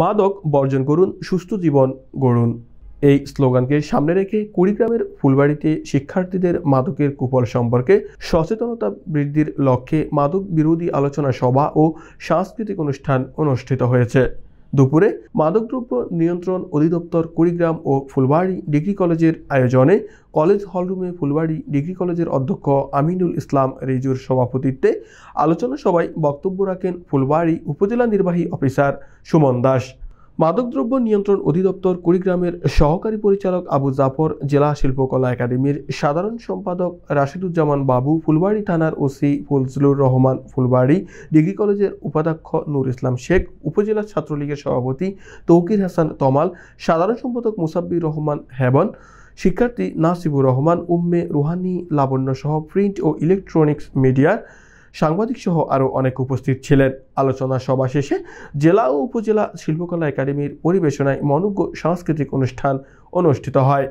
মাদক বর্জন করুন সুস্থ জীবন গড়ুন এই স্লোগানকে সামনে রেখে কুড়িগ্রামের ফুলবাড়িতে শিক্ষার্থীদের মাদকের কুপল সম্পর্কে সচেতনতা বৃদ্ধির লক্ষ্যে মাদক বিরোধী আলোচনা সভা ও সাংস্কৃতিক অনুষ্ঠান অনুষ্ঠিত হয়েছে দুপুরে মাদকদ্রব্য নিয়ন্ত্রণ অধিদপ্তর কুড়িগ্রাম ও ফুলবাড়ি ডিগ্রি কলেজের আয়োজনে কলেজ হলরুমে ফুলবাড়ি ডিগ্রি কলেজের অধ্যক্ষ আমিনুল ইসলাম রিজুর সভাপতিত্বে আলোচনা সভায় বক্তব্য রাখেন ফুলবাড়ি উপজেলা নির্বাহী অফিসার সুমন দাস মাদকদ্রব্য নিয়ন্ত্রণ অধিদপ্তর কুড়িগ্রামের সহকারী পরিচালক আবু জাফর জেলা শিল্পকলা একাডেমির সাধারণ সম্পাদক রাশিদুজ্জামান বাবু ফুলবাড়ি থানার ওসি ফজলুর রহমান ফুলবাড়ি ডিগ্রি কলেজের উপাধ্যক্ষ নূর ইসলাম শেখ উপজেলা ছাত্রলীগের সভাপতি তৌকির হাসান তমাল সাধারণ সম্পাদক মুসাব্বির রহমান হেবন শিক্ষার্থী নাসিবুর রহমান উম্মে রুহানি লাবণ্য সহ প্রিন্ট ও ইলেকট্রনিক্স মিডিয়ার সাংবাদিক সহ আরও অনেক উপস্থিত ছিলেন আলোচনা সভা শেষে জেলা ও উপজেলা শিল্পকলা একাডেমির পরিবেশনায় মনোজ্ঞ সাংস্কৃতিক অনুষ্ঠান অনুষ্ঠিত হয়